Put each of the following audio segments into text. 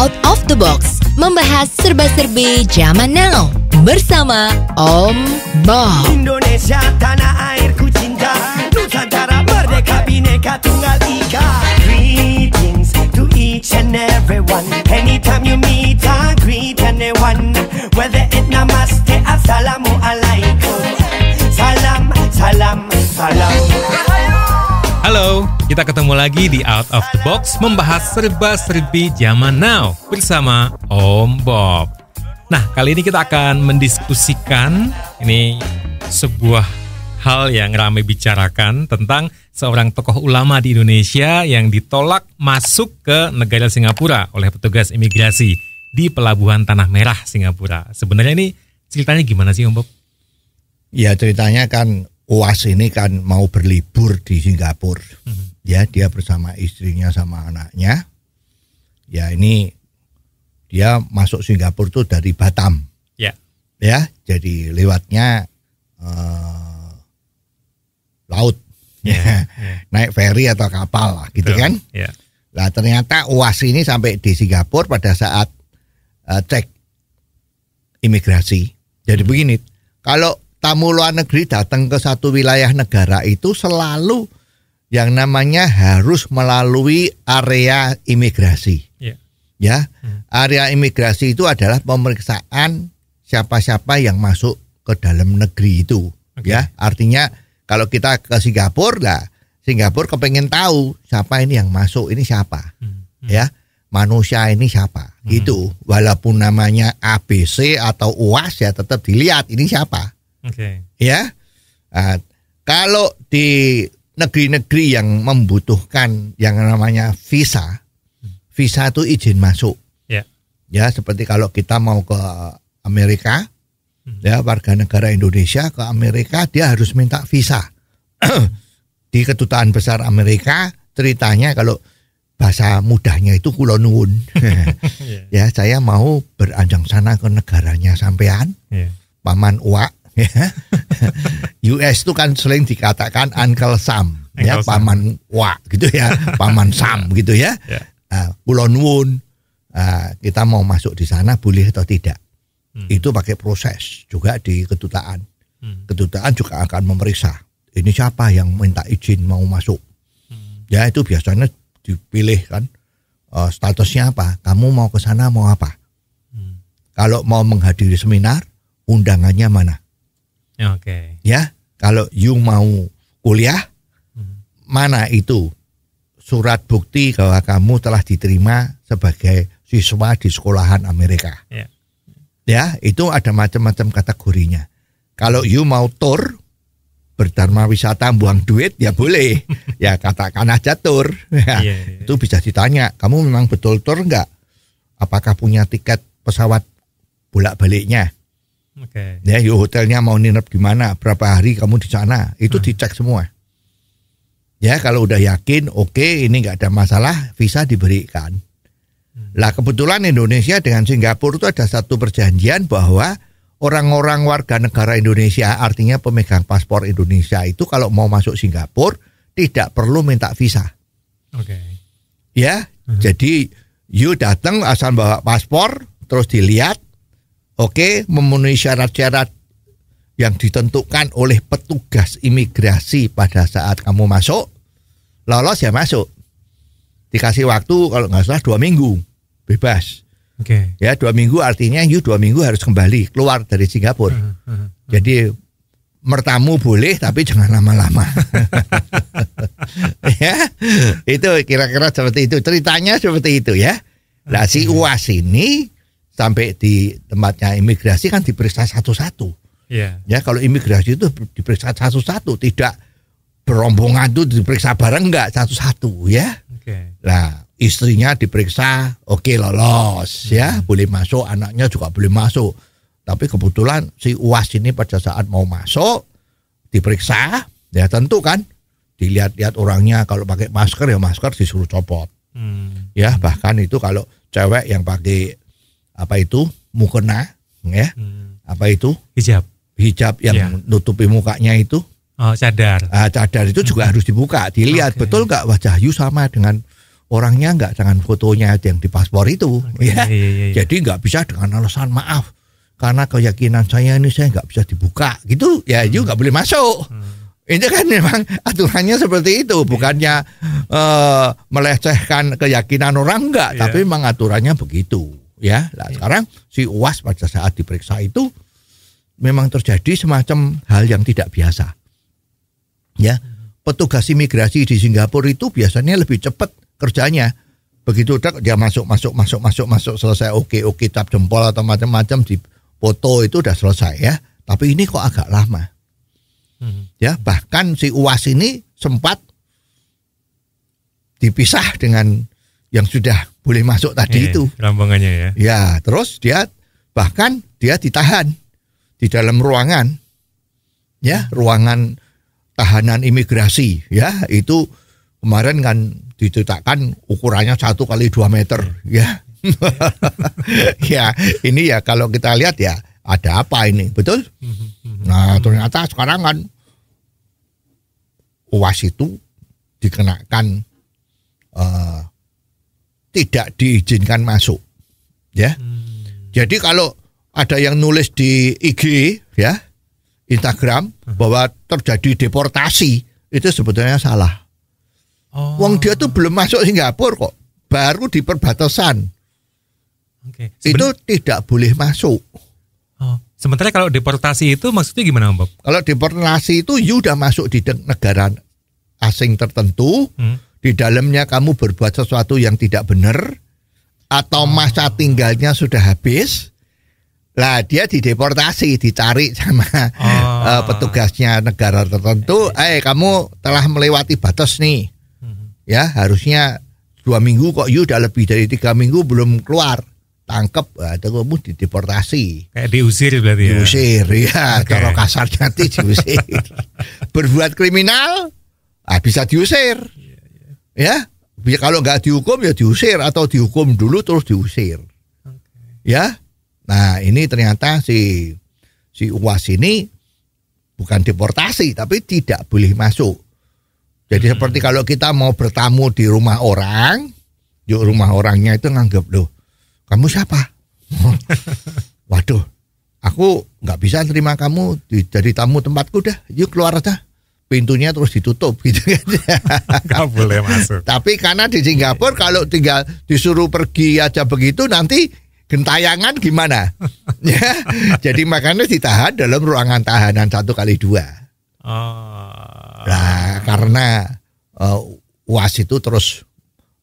out of the box, membahas serba-serbi zaman now bersama Om Bob. Indonesia tanah airku cinta, Nusantara merdeka bineka tunggal ika. Greetings to each and everyone. Anytime you meet, I greet anyone. Whether it namaste, assalamualaikum alaikum. Salam, salam, salam. Halo, kita ketemu lagi di Out of the Box membahas serba-serbi zaman now bersama Om Bob. Nah, kali ini kita akan mendiskusikan ini sebuah hal yang ramai bicarakan tentang seorang tokoh ulama di Indonesia yang ditolak masuk ke negara Singapura oleh petugas imigrasi di pelabuhan Tanah Merah Singapura. Sebenarnya ini ceritanya gimana sih Om Bob? Ya ceritanya kan Oas ini kan mau berlibur di Singapura. Hmm. Ya, dia bersama istrinya sama anaknya. Ya, ini dia masuk Singapura tuh dari Batam. Ya. Yeah. Ya, jadi lewatnya uh, laut. Yeah. yeah. Naik feri atau kapal lah, gitu Betul. kan? Yeah. Ya. Nah, ternyata Oas ini sampai di Singapura pada saat uh, cek imigrasi. Jadi hmm. begini, kalau tamu luar negeri datang ke satu wilayah negara itu selalu yang namanya harus melalui area imigrasi. Yeah. Ya, hmm. area imigrasi itu adalah pemeriksaan siapa-siapa yang masuk ke dalam negeri itu. Okay. Ya, artinya kalau kita ke Singapura lah, Singapura kepengen tahu siapa ini yang masuk, ini siapa. Hmm. Ya, manusia ini siapa. Hmm. Gitu. Walaupun namanya ABC atau UAS ya tetap dilihat ini siapa. Okay. Ya, nah, kalau di negeri-negeri yang membutuhkan yang namanya visa, visa itu izin masuk. Yeah. Ya, seperti kalau kita mau ke Amerika, mm-hmm. ya warga negara Indonesia ke Amerika dia harus minta visa di kedutaan besar Amerika. Ceritanya kalau bahasa mudahnya itu kulo nuwun. yeah. ya, saya mau beranjang sana ke negaranya sampean. Yeah. Paman Uak Ya. US itu kan sering dikatakan Uncle Sam, Uncle ya Sam. paman Wa gitu ya, paman Sam ya. gitu ya. Yeah. Ya. Uh, Pulau Nuwun, uh, kita mau masuk di sana boleh atau tidak? Hmm. Itu pakai proses juga di kedutaan. Hmm. Kedutaan juga akan memeriksa ini siapa yang minta izin mau masuk. Hmm. Ya itu biasanya dipilih kan uh, statusnya apa, kamu mau ke sana mau apa. Hmm. Kalau mau menghadiri seminar, undangannya mana? Oke. Okay. Ya, kalau you mau kuliah, hmm. mana itu surat bukti bahwa kamu telah diterima sebagai siswa di sekolahan Amerika. Yeah. Ya, itu ada macam-macam kategorinya. Kalau you mau tour berdharma wisata buang duit ya boleh. ya katakan aja tour. Ya, yeah, yeah. Iya. Itu bisa ditanya, kamu memang betul tour enggak? Apakah punya tiket pesawat bolak-baliknya? Okay. Ya, yuk hotelnya mau nginep di mana, berapa hari kamu di sana, itu hmm. dicek semua. Ya, kalau udah yakin, oke, okay, ini nggak ada masalah, visa diberikan. Hmm. Lah kebetulan Indonesia dengan Singapura itu ada satu perjanjian bahwa orang-orang warga negara Indonesia, artinya pemegang paspor Indonesia itu kalau mau masuk Singapura tidak perlu minta visa. Oke. Okay. Ya, hmm. jadi you datang asal bawa paspor, terus dilihat, oke memenuhi syarat-syarat yang ditentukan oleh petugas imigrasi pada saat kamu masuk lolos ya masuk dikasih waktu kalau nggak salah dua minggu bebas okay. ya dua minggu artinya you dua minggu harus kembali keluar dari Singapura uh, uh, uh. jadi mertamu boleh tapi jangan lama-lama ya itu kira-kira seperti itu ceritanya seperti itu ya nah si uas ini sampai di tempatnya imigrasi kan diperiksa satu-satu. Yeah. Ya kalau imigrasi itu diperiksa satu-satu, tidak berombongan itu diperiksa bareng enggak satu-satu ya. Okay. Nah istrinya diperiksa, oke okay, lolos ya. hmm. ya, boleh masuk, anaknya juga boleh masuk. Tapi kebetulan si uas ini pada saat mau masuk diperiksa, ya tentu kan dilihat-lihat orangnya kalau pakai masker ya masker disuruh copot. Hmm. Ya bahkan itu kalau cewek yang pakai apa itu mukena ya hmm. apa itu hijab hijab yang yeah. nutupi mukanya itu oh, cadar uh, cadar itu juga hmm. harus dibuka dilihat okay. betul nggak wajah Yu sama dengan orangnya nggak dengan fotonya yang di paspor itu okay. ya iya, iya, iya, jadi nggak bisa dengan alasan maaf karena keyakinan saya ini saya nggak bisa dibuka gitu ya hmm. nggak boleh masuk hmm. Ini kan memang aturannya seperti itu, iya. bukannya uh, melecehkan keyakinan orang enggak, yeah. tapi memang aturannya begitu ya. Nah, sekarang si UAS pada saat diperiksa itu memang terjadi semacam hal yang tidak biasa. Ya, petugas imigrasi di Singapura itu biasanya lebih cepat kerjanya. Begitu dia masuk masuk masuk masuk masuk selesai oke oke cap jempol atau macam-macam di foto itu udah selesai ya. Tapi ini kok agak lama. Hmm. Ya, bahkan si UAS ini sempat dipisah dengan yang sudah boleh masuk tadi yeah, itu. rambangannya ya. Ya, terus dia bahkan dia ditahan di dalam ruangan. Ya, ruangan tahanan imigrasi ya, itu kemarin kan ditetapkan ukurannya satu kali dua meter ya. ya, ini ya kalau kita lihat ya ada apa ini, betul? Nah, ternyata sekarang kan UAS itu dikenakan uh, tidak diizinkan masuk. Ya. Hmm. Jadi kalau ada yang nulis di IG ya, Instagram hmm. bahwa terjadi deportasi, itu sebetulnya salah. Oh. Wong dia tuh belum masuk Singapura kok, baru di perbatasan. Okay. itu tidak boleh masuk. Oh. Sementara kalau deportasi itu maksudnya gimana, Mbak? Kalau deportasi itu you masuk di negara asing tertentu, hmm di dalamnya kamu berbuat sesuatu yang tidak benar atau ah. masa tinggalnya sudah habis lah dia dideportasi dicari sama oh. uh, petugasnya negara tertentu iya, iya, eh hey, iya. kamu telah melewati batas nih hmm. ya harusnya dua minggu kok you udah lebih dari tiga minggu belum keluar tangkep atau eh, kamu dideportasi kayak diusir berarti ya diusir ya okay. kalau kasar nanti diusir berbuat kriminal ah bisa diusir Ya, ya kalau nggak dihukum ya diusir atau dihukum dulu terus diusir. Okay. Ya, nah ini ternyata si si uas ini bukan deportasi tapi tidak boleh masuk. Jadi hmm. seperti kalau kita mau bertamu di rumah orang, di rumah orangnya itu nganggap loh, kamu siapa? Waduh, aku nggak bisa terima kamu jadi tamu tempatku dah. Yuk keluar dah pintunya terus ditutup gitu kan. Enggak boleh masuk. Tapi karena di Singapura iya. kalau tinggal disuruh pergi aja begitu nanti gentayangan gimana? ya, jadi makanya ditahan dalam ruangan tahanan satu kali dua. Nah, karena uh, UAS itu terus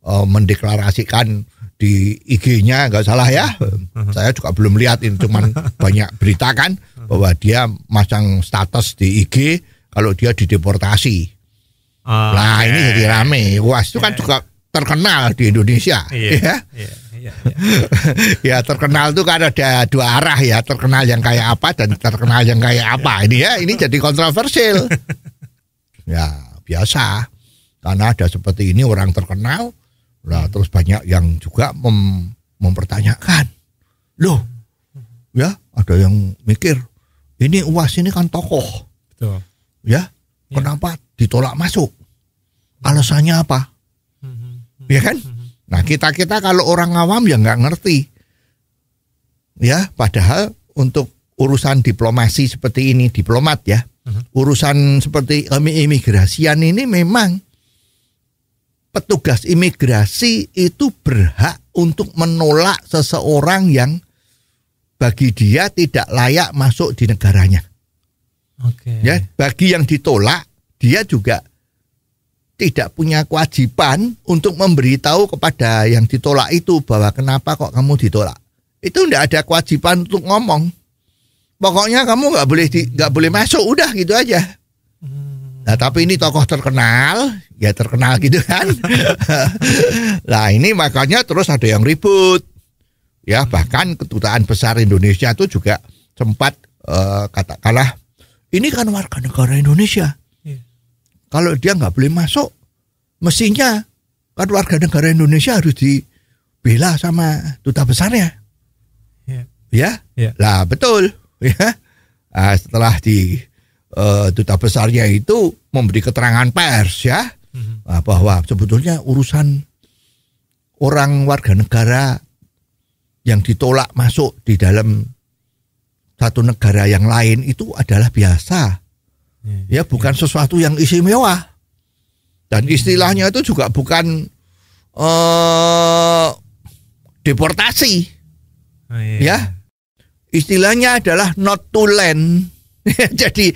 uh, mendeklarasikan di IG-nya nggak salah ya. Mhm. Saya juga belum lihat ini cuman banyak berita kan mhm. bahwa dia masang status di IG kalau dia dideportasi. Oh, nah okay. Iya, ini jadi iya, rame. Iya. Was itu yeah. kan juga terkenal di Indonesia. Yeah. Ya. Yeah. yeah. ya terkenal tuh kan ada dua arah ya terkenal yang kayak apa dan terkenal yang kayak apa ini ya ini jadi kontroversial ya biasa karena ada seperti ini orang terkenal lah terus banyak yang juga mem mempertanyakan loh ya ada yang mikir ini uas ini kan tokoh Betul ya, ya. kenapa ditolak masuk? Alasannya apa? Mm-hmm. Ya kan? Mm-hmm. Nah kita kita kalau orang awam ya nggak ngerti, ya. Padahal untuk urusan diplomasi seperti ini diplomat ya, mm-hmm. urusan seperti imigrasian ini memang petugas imigrasi itu berhak untuk menolak seseorang yang bagi dia tidak layak masuk di negaranya. Okay. Ya, bagi yang ditolak, dia juga tidak punya kewajiban untuk memberitahu kepada yang ditolak itu bahwa kenapa kok kamu ditolak. Itu tidak ada kewajiban untuk ngomong. Pokoknya kamu nggak boleh nggak boleh masuk, udah gitu aja. Hmm. Nah, tapi ini tokoh terkenal, ya terkenal gitu kan. lah ini makanya terus ada yang ribut. Ya, bahkan ketutaan besar Indonesia itu juga sempat eh, katakanlah ini kan warga negara Indonesia. Yeah. Kalau dia nggak boleh masuk, mestinya kan warga negara Indonesia harus dibela sama duta besarnya. Yeah. Ya, yeah. lah betul. Ya, nah, setelah di uh, duta besarnya itu memberi keterangan pers ya mm -hmm. bahwa sebetulnya urusan orang warga negara yang ditolak masuk di dalam satu negara yang lain itu adalah biasa. Ya, ya, ya bukan ya. sesuatu yang istimewa. Dan istilahnya itu juga bukan uh, deportasi. Oh, iya. Ya. Iya. Istilahnya adalah not to land. Jadi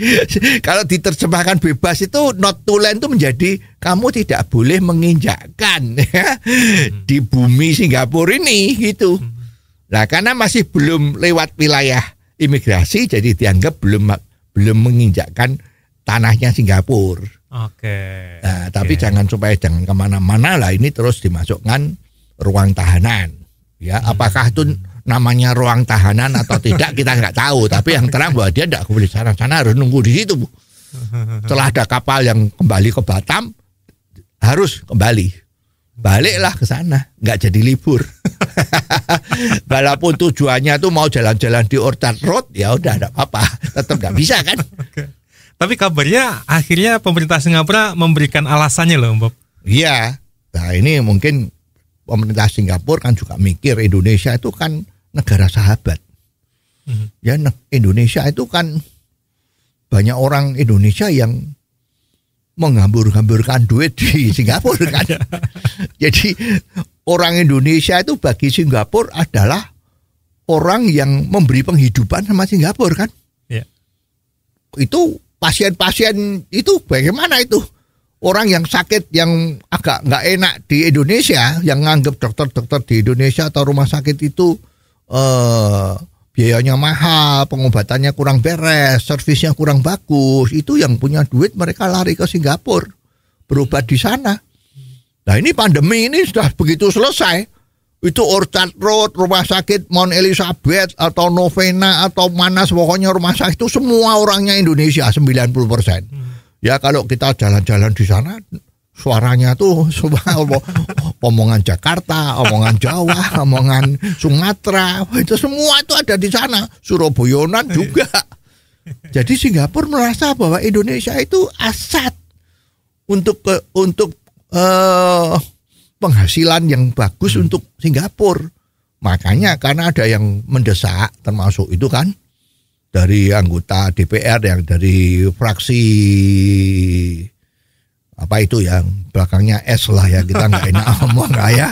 kalau diterjemahkan bebas itu not to land itu menjadi kamu tidak boleh menginjakkan ya, hmm. di bumi Singapura ini gitu. Nah, karena masih belum lewat wilayah imigrasi jadi dianggap belum belum menginjakkan tanahnya Singapura. Oke. Okay. Nah, tapi jangan supaya jangan kemana-mana lah ini terus dimasukkan ruang tahanan. Ya, hmm. apakah itu namanya ruang tahanan atau tidak kita nggak tahu. Tapi yang terang bahwa dia tidak boleh sana-sana harus nunggu di situ. Setelah ada kapal yang kembali ke Batam harus kembali baliklah ke sana, nggak jadi libur. Walaupun tujuannya tuh mau jalan-jalan di Orchard Road, ya udah ada apa-apa, tetap nggak bisa kan. Tapi kabarnya akhirnya pemerintah Singapura memberikan alasannya loh, Bob. Iya, nah ini mungkin pemerintah Singapura kan juga mikir Indonesia itu kan negara sahabat. Mhm. Ya, Indonesia itu kan banyak orang Indonesia yang menghambur-hamburkan duit di Singapura kan. Jadi orang Indonesia itu bagi Singapura adalah orang yang memberi penghidupan sama Singapura kan. Ya. Itu pasien-pasien itu bagaimana itu? Orang yang sakit yang agak nggak enak di Indonesia yang nganggap dokter-dokter di Indonesia atau rumah sakit itu eh uh, biayanya mahal, pengobatannya kurang beres, servisnya kurang bagus, itu yang punya duit mereka lari ke Singapura berobat di sana. Nah ini pandemi ini sudah begitu selesai, itu Orchard Road, rumah sakit Mount Elizabeth atau Novena atau mana pokoknya rumah sakit itu semua orangnya Indonesia 90%. Hmm. Ya kalau kita jalan-jalan di sana suaranya tuh subhanallah omongan Jakarta, omongan Jawa, omongan Sumatera, itu semua itu ada di sana. Suraboyonan iya. juga. Jadi Singapura merasa bahwa Indonesia itu aset untuk ke, untuk uh, penghasilan yang bagus hmm. untuk Singapura. Makanya karena ada yang mendesak termasuk itu kan dari anggota DPR yang dari fraksi apa itu yang belakangnya S lah ya kita nggak enak ngomong nggak ya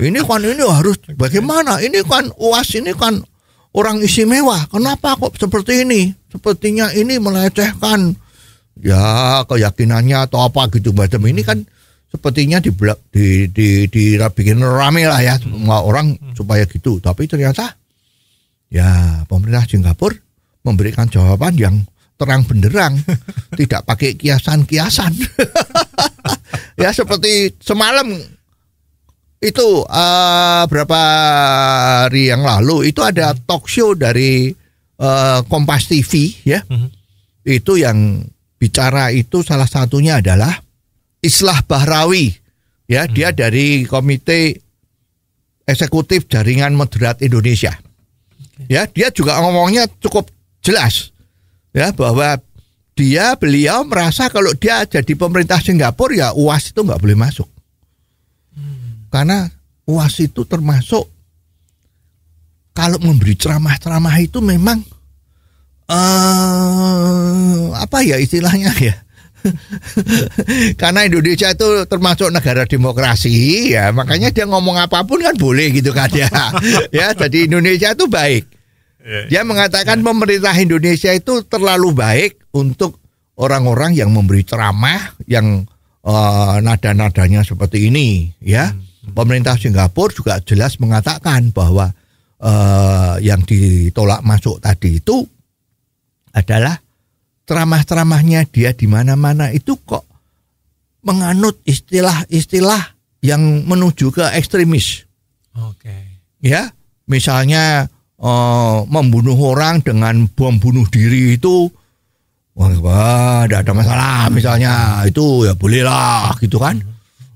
ini kan ini harus bagaimana ini kan uas ini kan orang istimewa kenapa kok seperti ini sepertinya ini melecehkan ya keyakinannya atau apa gitu macam ini kan sepertinya di di di, di bikin rame lah ya semua orang supaya gitu tapi ternyata ya pemerintah Singapura memberikan jawaban yang terang benderang, tidak pakai kiasan-kiasan. ya seperti semalam itu uh, berapa hari yang lalu itu ada hmm. talk show dari uh, Kompas TV ya. Mm -hmm. Itu yang bicara itu salah satunya adalah Islah Bahrawi ya, mm -hmm. dia dari komite eksekutif Jaringan Moderat Indonesia. Okay. Ya, dia juga ngomongnya cukup jelas ya bahwa dia beliau merasa kalau dia jadi pemerintah Singapura ya UAS itu nggak boleh masuk hmm. karena UAS itu termasuk kalau memberi ceramah-ceramah itu memang uh, apa ya istilahnya ya karena Indonesia itu termasuk negara demokrasi ya makanya dia ngomong apapun kan boleh gitu kan ya ya jadi Indonesia itu baik Iya, iya. Dia mengatakan iya. pemerintah Indonesia itu terlalu baik untuk orang-orang yang memberi ceramah yang uh, nada-nadanya seperti ini, ya. Hmm, hmm. Pemerintah Singapura juga jelas mengatakan bahwa uh, yang ditolak masuk tadi itu adalah ceramah-ceramahnya dia di mana-mana itu kok menganut istilah-istilah yang menuju ke ekstremis. Oke. Okay. Ya, misalnya uh, membunuh orang dengan bom bunuh diri itu wah tidak ada masalah misalnya itu ya bolehlah gitu kan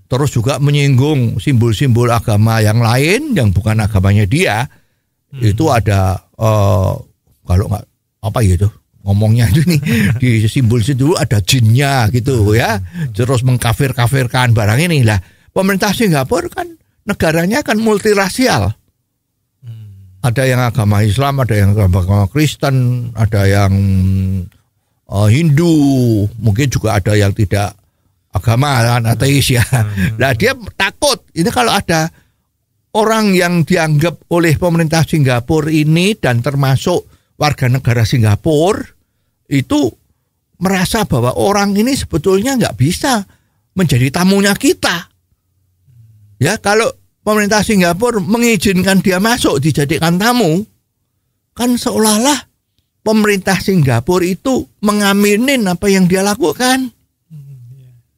terus juga menyinggung simbol-simbol agama yang lain yang bukan agamanya dia hmm. itu ada uh, kalau nggak apa gitu ngomongnya itu nih di simbol situ ada jinnya gitu ya terus mengkafir-kafirkan barang ini lah pemerintah Singapura kan negaranya kan multirasial ada yang agama Islam, ada yang agama Kristen, ada yang uh, Hindu, mungkin juga ada yang tidak agama kan ateis ya. Nah dia takut ini kalau ada orang yang dianggap oleh pemerintah Singapura ini dan termasuk warga negara Singapura itu merasa bahwa orang ini sebetulnya nggak bisa menjadi tamunya kita. Ya kalau pemerintah Singapura mengizinkan dia masuk dijadikan tamu, kan seolah-olah pemerintah Singapura itu mengaminin apa yang dia lakukan. Hmm,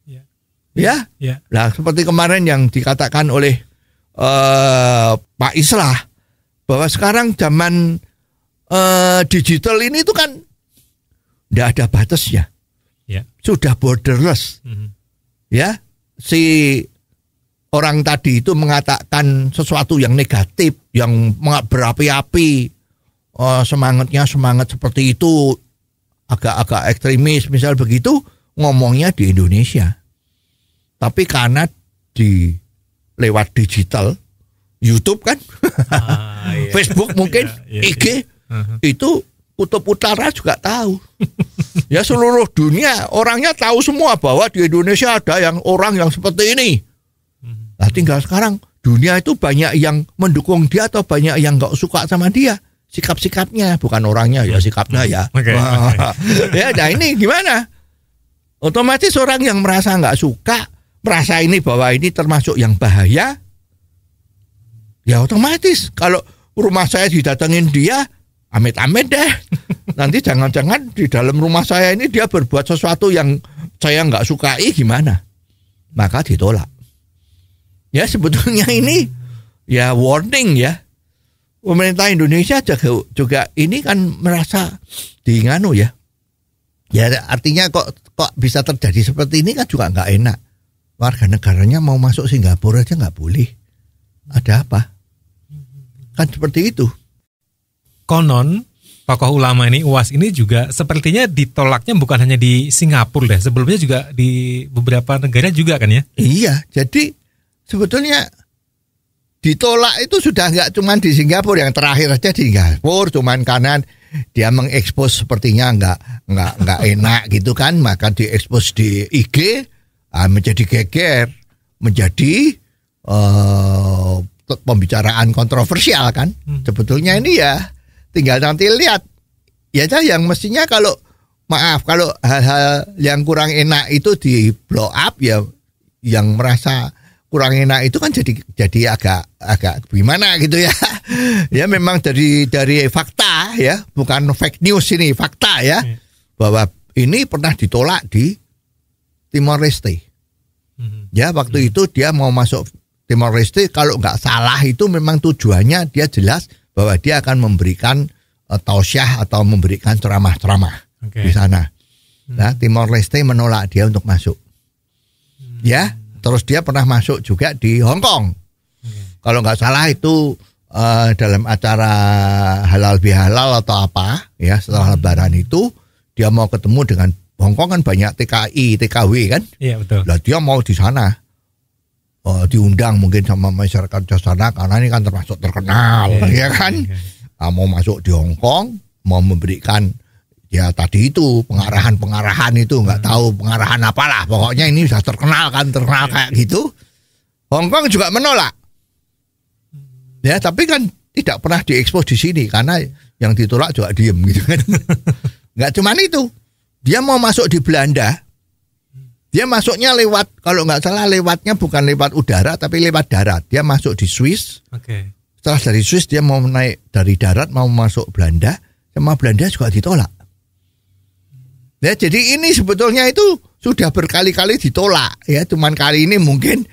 iya, iya. Ya, ya. Nah, seperti kemarin yang dikatakan oleh uh, Pak Islah bahwa sekarang zaman uh, digital ini itu kan tidak ada batasnya, ya. sudah borderless, mm -hmm. ya si orang tadi itu mengatakan sesuatu yang negatif, yang berapi-api, oh, semangatnya semangat seperti itu, agak-agak ekstremis misal begitu, ngomongnya di Indonesia. Tapi karena di lewat digital, YouTube kan, ah, iya. Facebook mungkin, iya, iya, IG iya. uh uh-huh. itu kutub utara juga tahu. ya seluruh dunia orangnya tahu semua bahwa di Indonesia ada yang orang yang seperti ini Nah tinggal sekarang dunia itu banyak yang mendukung dia atau banyak yang nggak suka sama dia sikap-sikapnya bukan orangnya ya sikapnya ya okay. ya nah ini gimana otomatis orang yang merasa nggak suka merasa ini bahwa ini termasuk yang bahaya ya otomatis kalau rumah saya didatengin dia amit-amit deh nanti jangan-jangan di dalam rumah saya ini dia berbuat sesuatu yang saya nggak sukai gimana maka ditolak Ya sebetulnya ini ya warning ya. Pemerintah Indonesia juga, juga ini kan merasa diinganu ya. Ya artinya kok kok bisa terjadi seperti ini kan juga nggak enak. Warga negaranya mau masuk Singapura aja nggak boleh. Ada apa? Kan seperti itu. Konon tokoh ulama ini UAS ini juga sepertinya ditolaknya bukan hanya di Singapura deh sebelumnya juga di beberapa negara juga kan ya iya jadi sebetulnya ditolak itu sudah nggak cuman di Singapura yang terakhir aja di Singapura cuman karena dia mengekspos sepertinya nggak nggak nggak enak gitu kan maka diekspos di IG ah, menjadi geger menjadi uh, pembicaraan kontroversial kan hmm. sebetulnya ini ya tinggal nanti lihat ya cah yang mestinya kalau maaf kalau hal-hal yang kurang enak itu di blow up ya yang merasa kurang enak itu kan jadi jadi agak agak gimana gitu ya ya memang dari dari fakta ya bukan fake news ini fakta ya hmm. bahwa ini pernah ditolak di Timor Leste hmm. ya waktu hmm. itu dia mau masuk Timor Leste kalau nggak salah itu memang tujuannya dia jelas bahwa dia akan memberikan uh, tausiah atau memberikan ceramah-ceramah okay. di sana hmm. nah Timor Leste menolak dia untuk masuk hmm. ya Terus dia pernah masuk juga di Hong Kong. Hmm. Kalau nggak salah itu uh, dalam acara halal bihalal atau apa ya setelah hmm. lebaran itu dia mau ketemu dengan Hong Kong kan banyak TKI, TKW kan? Iya betul. Lah dia mau di sana. Uh, diundang mungkin sama masyarakat di sana karena ini kan termasuk terkenal yeah, ya kan. Yeah. Iya. Nah, mau masuk di Hong Kong, mau memberikan ya tadi itu pengarahan-pengarahan itu nggak hmm. tahu pengarahan apalah pokoknya ini sudah terkenal kan terkenal iya. kayak gitu Hongkong juga menolak hmm. ya tapi kan tidak pernah diekspos di sini karena yang ditolak juga diem gitu kan nggak cuma itu dia mau masuk di Belanda dia masuknya lewat kalau nggak salah lewatnya bukan lewat udara tapi lewat darat dia masuk di Swiss okay. setelah dari Swiss dia mau naik dari darat mau masuk Belanda sama Belanda juga ditolak Ya, jadi ini sebetulnya itu sudah berkali-kali ditolak ya, cuman kali ini mungkin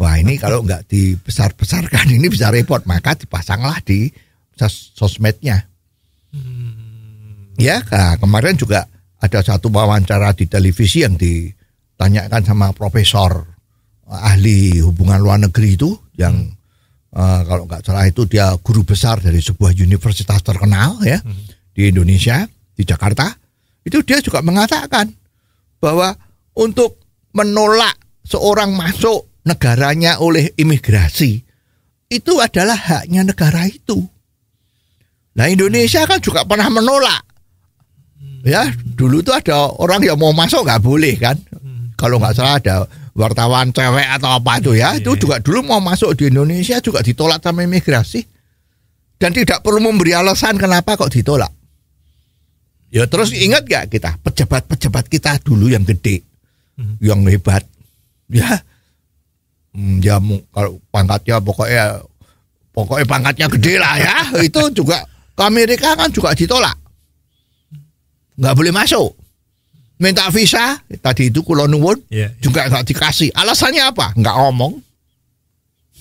wah ini kalau nggak dibesar-besarkan ini bisa repot, maka dipasanglah di sos sosmednya. Hmm. Ya, nah, kemarin juga ada satu wawancara di televisi yang ditanyakan sama profesor eh, ahli hubungan luar negeri itu yang uh, kalau nggak salah itu dia guru besar dari sebuah universitas terkenal ya hmm. di Indonesia di Jakarta itu dia juga mengatakan bahwa untuk menolak seorang masuk negaranya oleh imigrasi itu adalah haknya negara itu. Nah Indonesia kan juga pernah menolak hmm. ya dulu tuh ada orang yang mau masuk nggak boleh kan hmm. kalau nggak salah ada wartawan cewek atau apa itu ya itu iya, iya. juga dulu mau masuk di Indonesia juga ditolak sama imigrasi dan tidak perlu memberi alasan kenapa kok ditolak Ya terus ingat gak kita pejabat-pejabat kita dulu yang gede, hmm. yang hebat, ya, hmm, ya kalau pangkatnya pokoknya pokoknya pangkatnya gede lah ya, itu juga ke Amerika kan juga ditolak, nggak boleh masuk, minta visa tadi itu Kulon yeah, ya. juga nggak dikasih, alasannya apa? Nggak ngomong,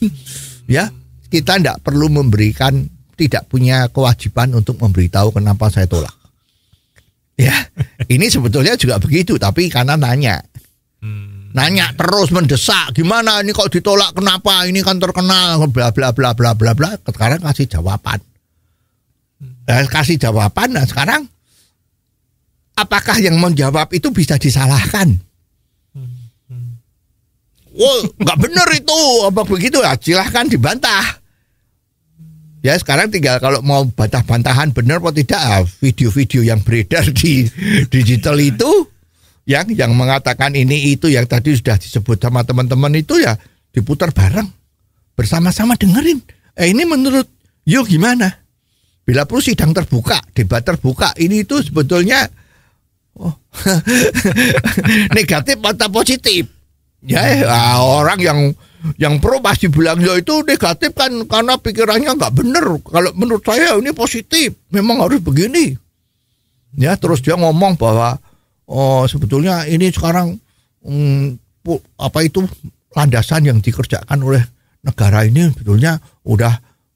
ya kita tidak perlu memberikan tidak punya kewajiban untuk memberitahu kenapa saya tolak. Ya, ini sebetulnya juga begitu, tapi karena nanya. Hmm. Nanya terus mendesak, gimana ini kok ditolak, kenapa ini kan terkenal, bla bla bla bla bla bla. Sekarang kasih jawaban. Nah, kasih jawaban, nah sekarang apakah yang menjawab itu bisa disalahkan? Hmm, hmm. Wah, nggak benar itu, apa begitu ya? Silahkan dibantah. Ya sekarang tinggal kalau mau bantah-bantahan benar atau tidak ah, video-video yang beredar di digital itu yang yang mengatakan ini itu yang tadi sudah disebut sama teman-teman itu ya diputar bareng bersama-sama dengerin. Eh ini menurut yuk gimana? Bila perlu sidang terbuka, debat terbuka ini itu sebetulnya oh, negatif atau positif? Ya nah, orang yang yang pro pasti bilang ya itu negatif kan karena pikirannya nggak bener. Kalau menurut saya ini positif, memang harus begini. Ya terus dia ngomong bahwa oh sebetulnya ini sekarang hmm, apa itu landasan yang dikerjakan oleh negara ini sebetulnya udah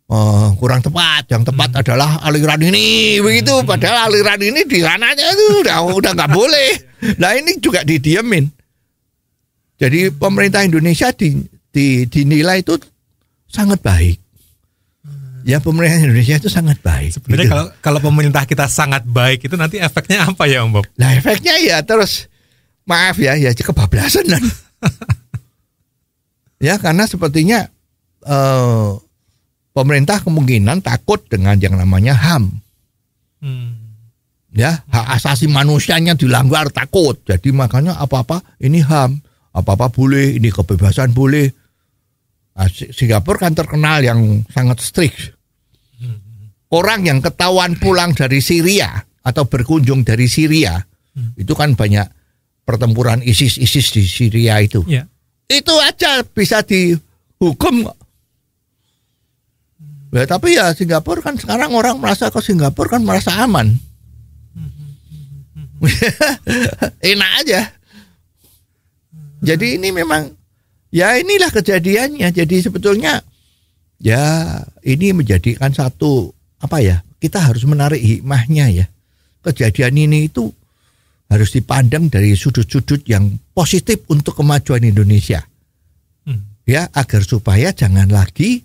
uh, kurang tepat. Yang tepat hmm. adalah aliran ini begitu. Hmm. Padahal aliran ini di sananya itu udah udah nggak boleh. Nah ini juga didiemin. Jadi pemerintah Indonesia di, di, dinilai itu sangat baik. Ya pemerintah Indonesia itu sangat baik. Sebenarnya gitu. kalau kalau pemerintah kita sangat baik itu nanti efeknya apa ya Om Bob? Nah efeknya ya terus maaf ya ya kebablasan dan ya karena sepertinya uh, pemerintah kemungkinan takut dengan yang namanya ham. Hmm ya hak asasi manusianya dilanggar takut jadi makanya apa apa ini ham apa-apa boleh, ini kebebasan boleh. Nah, Singapura kan terkenal yang sangat strict. Orang yang ketahuan pulang dari Syria atau berkunjung dari Syria, hmm. itu kan banyak pertempuran ISIS-ISIS di Syria itu. Ya. Itu aja bisa dihukum. Ya, tapi ya Singapura kan sekarang orang merasa ke Singapura kan merasa aman. Hmm, hmm, hmm, Enak aja. Jadi ini memang ya inilah kejadiannya. Jadi sebetulnya ya ini menjadikan satu apa ya? Kita harus menarik hikmahnya ya. Kejadian ini itu harus dipandang dari sudut-sudut yang positif untuk kemajuan Indonesia. Hmm. Ya, agar supaya jangan lagi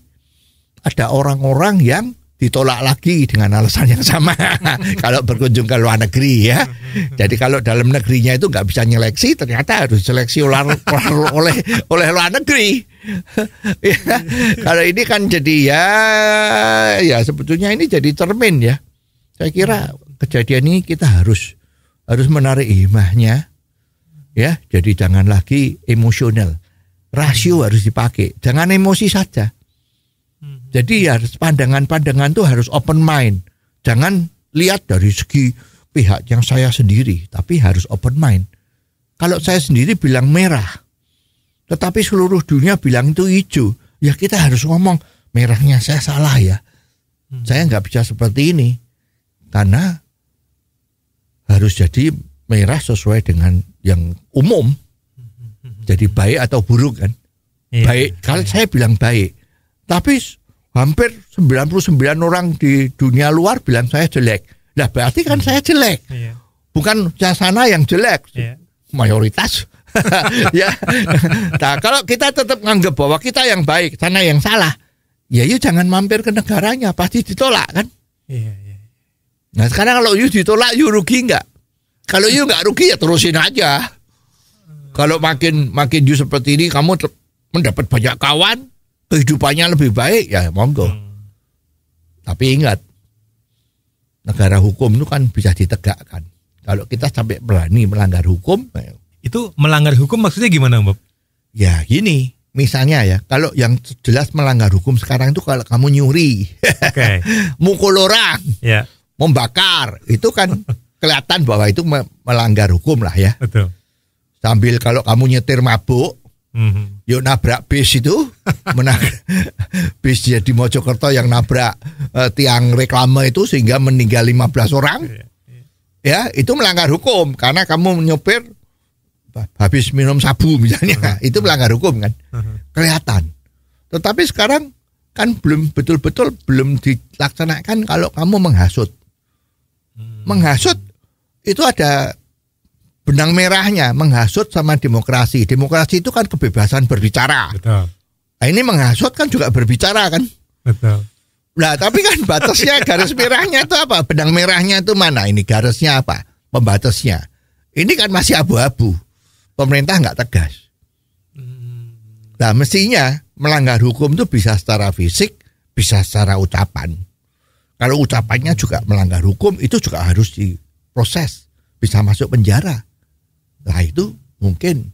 ada orang-orang yang ditolak lagi dengan alasan yang sama kalau berkunjung ke luar negeri ya. Jadi kalau dalam negerinya itu nggak bisa nyeleksi, ternyata harus seleksi ulang oleh oleh luar negeri. ya, kalau ini kan jadi ya ya sebetulnya ini jadi cermin ya. Saya kira kejadian ini kita harus harus menarik imahnya, ya. Jadi jangan lagi emosional. Rasio harus dipakai. Jangan emosi saja. Jadi ya pandangan-pandangan itu harus open mind. Jangan lihat dari segi pihak yang saya sendiri, tapi harus open mind. Kalau saya sendiri bilang merah, tetapi seluruh dunia bilang itu hijau, ya kita harus ngomong merahnya saya salah ya. Hmm. Saya nggak bisa seperti ini karena harus jadi merah sesuai dengan yang umum. Hmm, hmm, hmm, jadi baik atau buruk kan? Iya, baik. Kalau iya. saya bilang baik, tapi hampir 99 orang di dunia luar bilang saya jelek. Nah, berarti kan hmm. saya jelek. Yeah. Bukan sana yang jelek. Yeah. Mayoritas. ya. Nah, kalau kita tetap menganggap bahwa kita yang baik, sana yang salah, ya yuk ya jangan mampir ke negaranya, pasti ditolak kan? Iya, iya. iya. Nah, sekarang kalau yuk ditolak, yuk rugi enggak? Kalau yuk enggak rugi ya terusin aja. Kalau makin makin you seperti ini, kamu mendapat banyak kawan, kehidupannya lebih baik ya monggo. Hmm. Tapi ingat negara hukum itu kan bisa ditegakkan. Kalau kita sampai berani melanggar hukum, ya. itu melanggar hukum maksudnya gimana, Mbak? Ya gini, misalnya ya, kalau yang jelas melanggar hukum sekarang itu kalau kamu nyuri, okay. mukul orang, yeah. membakar, itu kan kelihatan bahwa itu melanggar hukum lah ya. Betul. Sambil kalau kamu nyetir mabuk, hmm Yuk nabrak bis itu, menang bis jadi Mojokerto yang nabrak uh, tiang reklame itu sehingga meninggal 15 orang. Yeah, yeah. Ya, itu melanggar hukum karena kamu nyopir habis minum sabu misalnya, iya. uh -huh. itu melanggar hukum kan. Uh iya. -huh. Kelihatan. Tetapi sekarang kan belum betul-betul belum dilaksanakan kalau kamu menghasut. hmm Menghasut itu ada benang merahnya menghasut sama demokrasi. Demokrasi itu kan kebebasan berbicara. Betul. Nah, ini menghasut kan juga berbicara kan? Betul. Nah, tapi kan batasnya garis merahnya itu apa? Benang merahnya itu mana? Ini garisnya apa? Pembatasnya. Ini kan masih abu-abu. Pemerintah nggak tegas. Nah, mestinya melanggar hukum itu bisa secara fisik, bisa secara ucapan. Kalau ucapannya juga melanggar hukum, itu juga harus diproses, bisa masuk penjara. Nah itu mungkin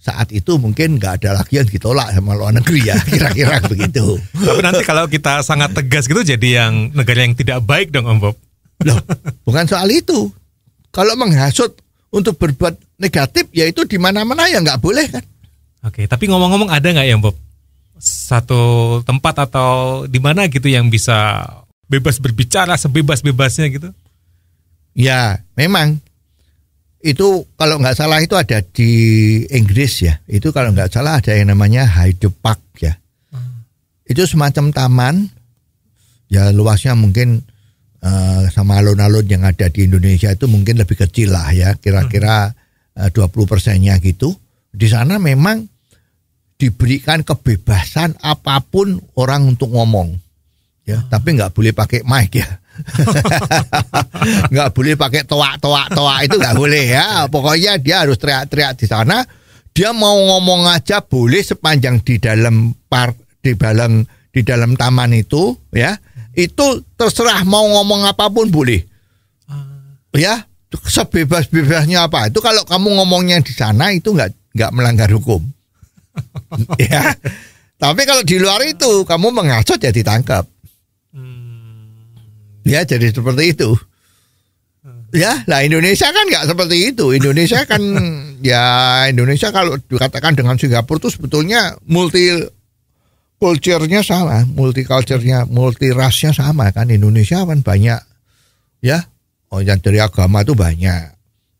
saat itu mungkin nggak ada lagi yang ditolak sama luar negeri ya kira-kira begitu. Tapi nanti kalau kita sangat tegas gitu jadi yang negara yang tidak baik dong Om Bob. Loh, bukan soal itu. Kalau menghasut untuk berbuat negatif yaitu di mana-mana ya nggak boleh kan. Oke, tapi ngomong-ngomong ada nggak ya Om Bob satu tempat atau di mana gitu yang bisa bebas berbicara sebebas-bebasnya gitu? Ya, memang itu kalau nggak salah itu ada di Inggris ya. Itu kalau nggak salah ada yang namanya Hyde Park ya. Hmm. Itu semacam taman ya luasnya mungkin uh, sama alun-alun yang ada di Indonesia itu mungkin lebih kecil lah ya, kira-kira hmm. eh, dua puluh persennya gitu. Di sana memang diberikan kebebasan apapun orang untuk ngomong ya, hmm. tapi nggak boleh pakai mic ya. nggak boleh pakai toa toa toa itu nggak boleh ya. Pokoknya dia harus teriak-teriak di sana. Dia mau ngomong aja boleh sepanjang di dalam par di dalam di dalam taman itu ya itu terserah mau ngomong apapun boleh ah. ya sebebas-bebasnya apa itu kalau kamu ngomongnya di sana itu nggak nggak melanggar hukum ya tapi kalau di luar itu kamu mengacot ya ditangkap Ya jadi seperti itu. Ya, lah Indonesia kan nggak seperti itu. Indonesia kan ya Indonesia kalau dikatakan dengan Singapura itu sebetulnya multi culture-nya sama, multi culture-nya, multi rasnya sama kan Indonesia kan banyak ya. Oh, yang dari agama tuh banyak.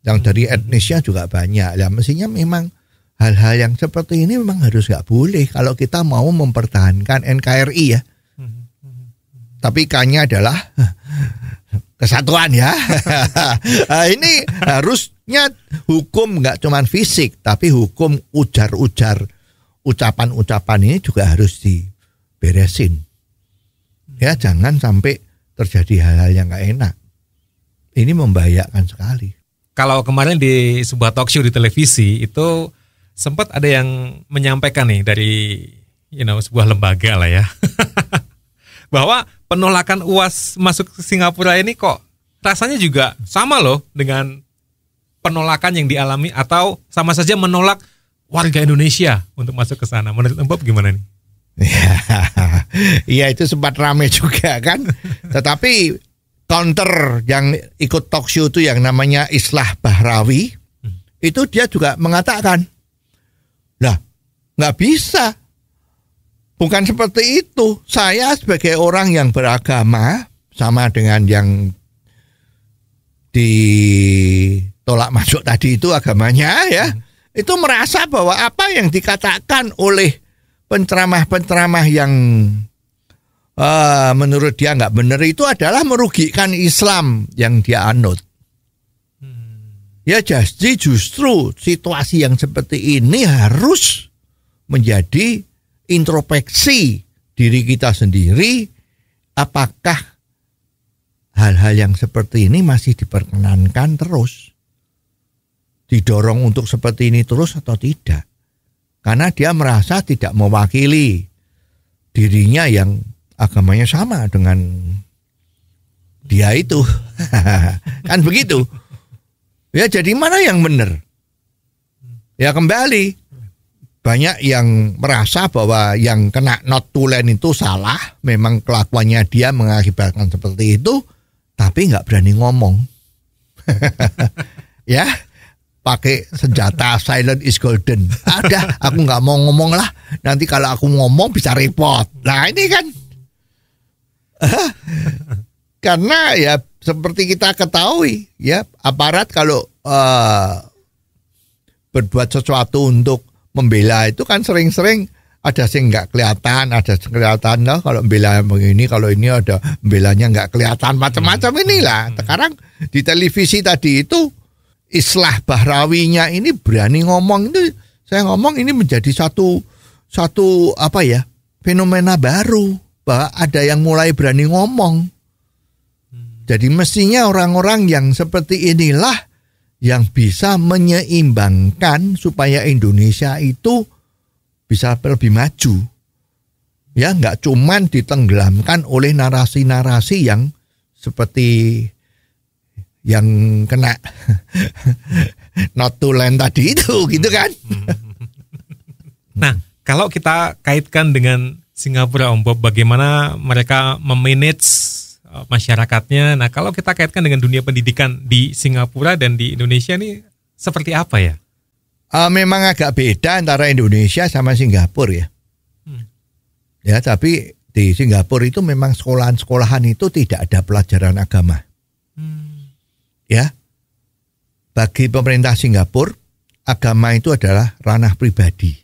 Yang dari hmm. etnisnya juga banyak. Ya mestinya memang hal-hal yang seperti ini memang harus nggak boleh kalau kita mau mempertahankan NKRI ya tapi kanya adalah kesatuan ya. Nah, ini harusnya hukum nggak cuma fisik, tapi hukum ujar-ujar, ucapan-ucapan ini juga harus diberesin. Ya jangan sampai terjadi hal-hal yang nggak enak. Ini membahayakan sekali. Kalau kemarin di sebuah talk show di televisi itu sempat ada yang menyampaikan nih dari you know sebuah lembaga lah ya bahwa penolakan UAS masuk ke Singapura ini kok rasanya juga sama loh dengan penolakan yang dialami atau sama saja menolak warga Indonesia untuk masuk ke sana. Menurut Mbak gimana nih? Iya. iya itu sempat rame juga kan. Tetapi counter yang ikut talk show itu yang namanya Islah Bahrawi hmm. itu dia juga mengatakan, lah nggak bisa Bukan seperti itu. Saya sebagai orang yang beragama sama dengan yang ditolak masuk tadi itu agamanya ya. Hmm. Itu merasa bahwa apa yang dikatakan oleh penceramah-penceramah yang uh, menurut dia nggak benar itu adalah merugikan Islam yang dia anut. Hmm. Ya jadi justru situasi yang seperti ini harus menjadi introspeksi diri kita sendiri apakah hal-hal yang seperti ini masih diperkenankan terus didorong untuk seperti ini terus atau tidak karena dia merasa tidak mewakili dirinya yang agamanya sama dengan dia itu kan begitu ya jadi mana yang benar ya kembali banyak yang merasa bahwa yang kena not land itu salah, memang kelakuannya dia mengakibatkan seperti itu, tapi nggak berani ngomong. ya, pakai senjata silent is golden. Ada, aku nggak mau ngomong lah. Nanti kalau aku ngomong bisa repot. Nah ini kan, karena ya seperti kita ketahui ya aparat kalau uh, berbuat sesuatu untuk membela itu kan sering-sering ada sih nggak kelihatan, ada sih kelihatan lah kalau membela begini, kalau ini ada nya nggak kelihatan macam-macam hmm, inilah. Hmm, hmm. Sekarang di televisi tadi itu Islah Bahrawinya ini berani ngomong itu saya ngomong ini menjadi satu satu apa ya fenomena baru bahwa ada yang mulai berani ngomong. Jadi mestinya orang-orang yang seperti inilah yang bisa menyeimbangkan supaya Indonesia itu bisa lebih maju. Ya, nggak cuman ditenggelamkan oleh narasi-narasi yang seperti yang kena notulen tadi itu gitu kan. nah, kalau kita kaitkan dengan Singapura Om Bob, bagaimana mereka memanage Eh, masyarakatnya. Nah, kalau kita kaitkan dengan dunia pendidikan di Singapura dan di Indonesia ini seperti apa ya? Uh, memang agak beda antara Indonesia sama Singapura ya. Hmm. Ya, tapi di Singapura itu memang sekolahan-sekolahan itu tidak ada pelajaran agama. Hmm. Ya. Bagi pemerintah Singapura, agama itu adalah ranah pribadi.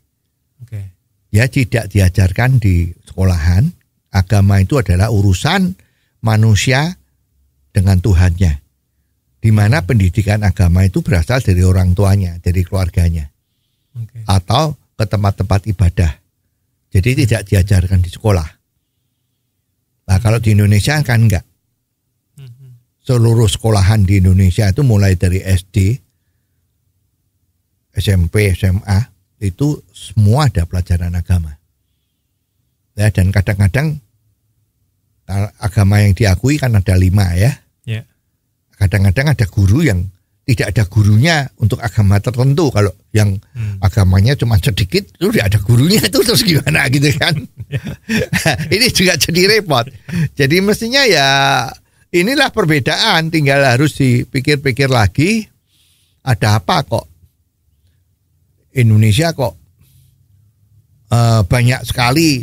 Okay. Ya, tidak diajarkan di sekolahan. Agama itu adalah urusan manusia dengan Tuhannya. Di mana pendidikan agama itu berasal dari orang tuanya, dari keluarganya. Okay. Atau ke tempat-tempat ibadah. Jadi hmm. tidak diajarkan di sekolah. Nah, kalau di Indonesia kan enggak. Hmm. Seluruh sekolahan di Indonesia itu mulai dari SD, SMP, SMA itu semua ada pelajaran agama. Ya, dan kadang-kadang Nah, agama yang diakui kan ada lima ya. ya. Kadang-kadang ada guru yang tidak ada gurunya untuk agama tertentu. Kalau yang hmm. agamanya cuma sedikit, itu tidak ada gurunya itu terus gimana gitu kan? Ya. ini juga jadi repot. Jadi mestinya ya inilah perbedaan. Tinggal harus dipikir-pikir lagi. Ada apa kok Indonesia kok uh, banyak sekali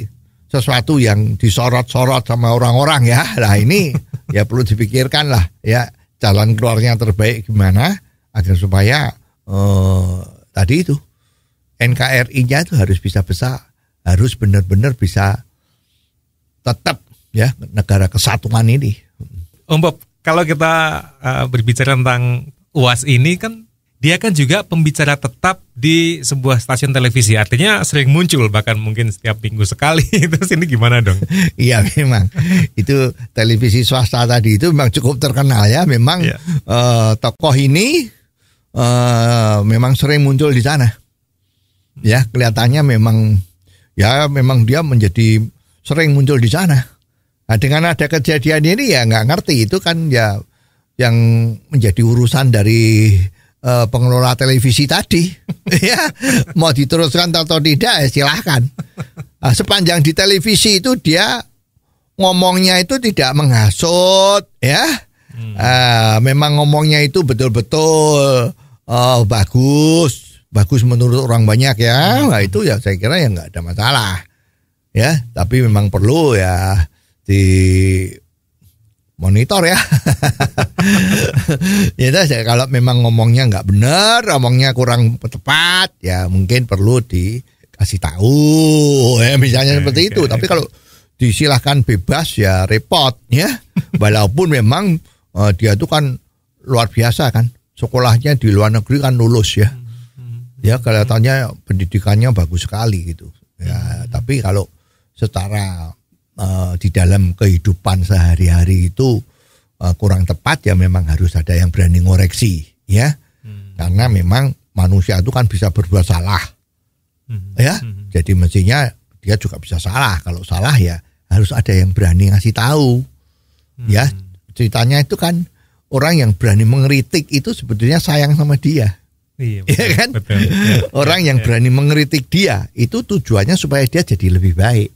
sesuatu yang disorot-sorot sama orang-orang ya. lah ini ya perlu dipikirkan lah ya jalan keluarnya terbaik gimana agar supaya eh, tadi itu NKRI-nya itu harus bisa besar, harus benar-benar bisa tetap ya negara kesatuan ini. Om oh, Bob, kalau kita uh, berbicara tentang UAS ini kan dia kan juga pembicara tetap di sebuah stasiun televisi. Artinya sering muncul bahkan mungkin setiap minggu sekali. Terus ini gimana dong? Iya memang. Itu televisi swasta tadi itu memang cukup terkenal ya. Memang ya. Uh, tokoh ini uh, memang sering muncul di sana. Ya, kelihatannya memang ya memang dia menjadi sering muncul di sana. Nah, dengan ada kejadian ini ya nggak ngerti itu kan ya yang menjadi urusan dari uh, pengelola televisi tadi ya mau diteruskan atau tidak ya silahkan nah, sepanjang di televisi itu dia ngomongnya itu tidak menghasut ya hmm. uh, memang ngomongnya itu betul-betul uh, bagus bagus menurut orang banyak ya hmm. nah, itu ya saya kira ya nggak ada masalah ya tapi memang perlu ya di monitor ya. ya kalau memang ngomongnya nggak benar, ngomongnya kurang tepat, ya mungkin perlu dikasih tahu, ya misalnya okay, seperti itu. Tapi kalau disilahkan bebas ya repot ya, walaupun memang uh, dia itu kan luar biasa kan, sekolahnya di luar negeri kan lulus ya, hmm, hmm, hmm. ya kelihatannya pendidikannya bagus sekali gitu. Ya, tapi kalau secara Eh, di dalam kehidupan sehari-hari itu uh, kurang tepat ya memang harus ada yang berani ngoreksi ya hmm. karena memang manusia itu kan bisa berbuat salah hmm. ya hmm. jadi mestinya dia juga bisa salah kalau salah ya harus ada yang berani ngasih tahu ya. hmm. ya ceritanya itu kan orang yang berani mengkritik itu sebetulnya sayang sama dia Iya ya betul, ya kan? Betul, ya, Orang ya, yang ya. berani mengkritik dia itu tujuannya supaya dia jadi lebih baik.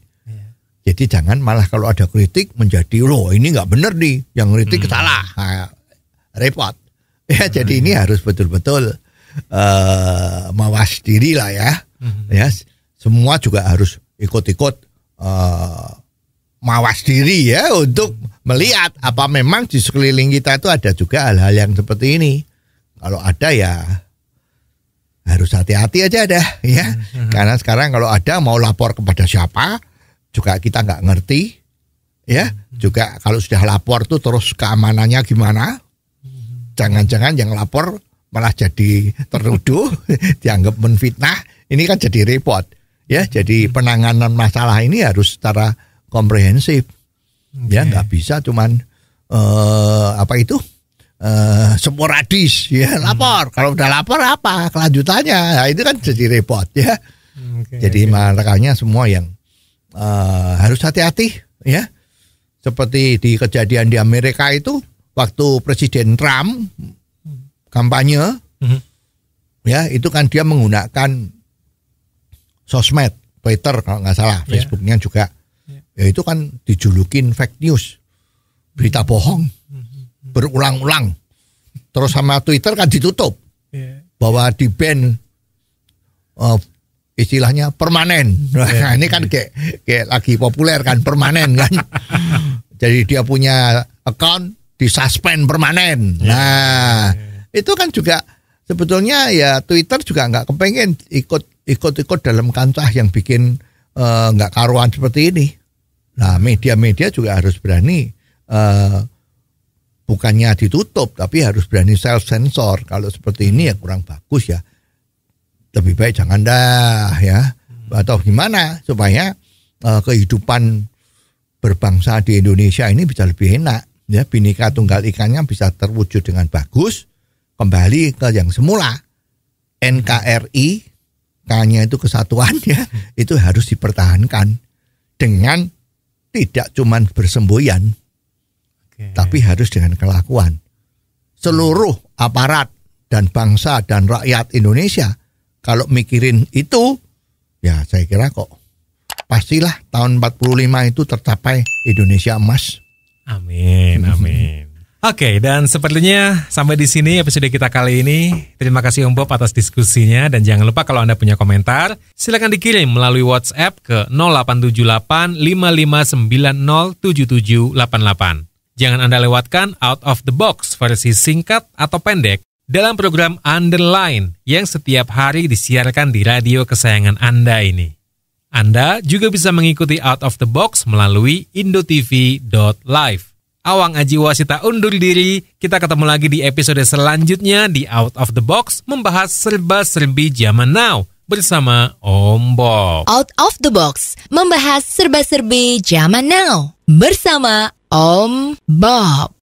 Jadi jangan malah kalau ada kritik menjadi loh ini nggak benar nih, yang kritik hmm. salah, nah, repot. Ya hmm. jadi ini hmm. harus betul-betul uh, mawas diri lah ya, hmm. ya semua juga harus ikut-ikut uh, mawas diri ya untuk melihat apa memang di sekeliling kita itu ada juga hal-hal yang seperti ini. Kalau ada ya harus hati-hati aja dah ya. Hmm. Karena sekarang kalau ada mau lapor kepada siapa, juga kita nggak ngerti ya juga kalau sudah lapor tuh terus keamanannya gimana jangan-jangan yang lapor malah jadi tertuduh dianggap menfitnah ini kan jadi repot ya jadi hmm. penanganan masalah ini harus secara komprehensif okay. ya nggak bisa cuman uh, apa itu uh, sporadis ya hmm. lapor kalau udah lapor apa kelanjutannya nah, itu kan jadi repot ya okay, jadi okay. makanya semua yang uh, harus hati-hati ya. Seperti di kejadian di Amerika itu waktu Presiden Trump kampanye mm-hmm. ya itu kan dia menggunakan sosmed Twitter kalau nggak salah yeah. Facebooknya juga yeah. ya itu kan dijulukin fake news berita bohong mm-hmm. berulang-ulang terus sama Twitter kan ditutup yeah. bahwa di ban uh, istilahnya permanen. Iya. Nah, ini kan kayak kayak lagi populer kan permanen kan. Jadi dia punya account di suspend permanen. Iya. Nah, itu kan juga sebetulnya ya Twitter juga nggak kepengen ikut ikut-ikut dalam kancah yang bikin eh, nggak uh, karuan seperti ini. Nah, media-media juga harus berani uh, bukannya ditutup tapi harus berani self sensor. Kalau seperti ini ya kurang bagus ya lebih baik jangan dah ya atau gimana supaya uh, kehidupan berbangsa di Indonesia ini bisa lebih enak ya binika tunggal ikannya bisa terwujud dengan bagus kembali ke yang semula NKRI k itu kesatuan ya itu harus dipertahankan dengan tidak cuman bersemboyan Oke. tapi harus dengan kelakuan seluruh aparat dan bangsa dan rakyat Indonesia kalau mikirin itu, ya saya kira kok pastilah tahun 45 itu tercapai Indonesia emas. Amin, amin. Oke, okay, dan sepertinya sampai di sini episode kita kali ini. Terima kasih Om Bob atas diskusinya dan jangan lupa kalau Anda punya komentar, silakan dikirim melalui WhatsApp ke 0878 Jangan Anda lewatkan Out of the Box versi singkat atau pendek dalam program Underline yang setiap hari disiarkan di radio kesayangan Anda ini. Anda juga bisa mengikuti Out of the Box melalui indotv.live. Awang Aji Wasita undur diri, kita ketemu lagi di episode selanjutnya di Out of the Box membahas serba-serbi zaman now bersama Om Bob. Out of the Box membahas serba-serbi zaman now bersama Om Bob.